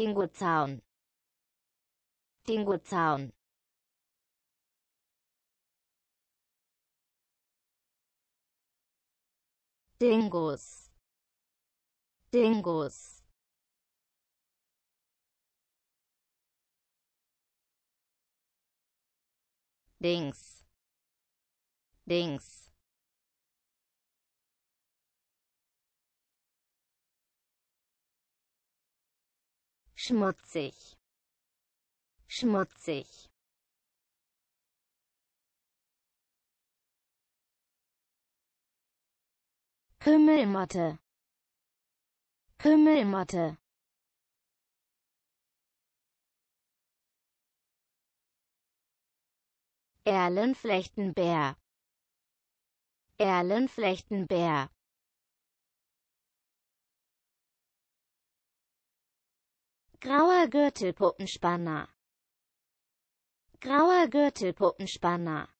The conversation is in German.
Dingwoodtown town. Dingoes Dingoes Dings Dings schmutzig schmutzig Kümmelmatte Kümmelmatte Erlenflechtenbär Erlenflechtenbär Grauer Gürtelpuppenspanner. Grauer Gürtelpuppenspanner.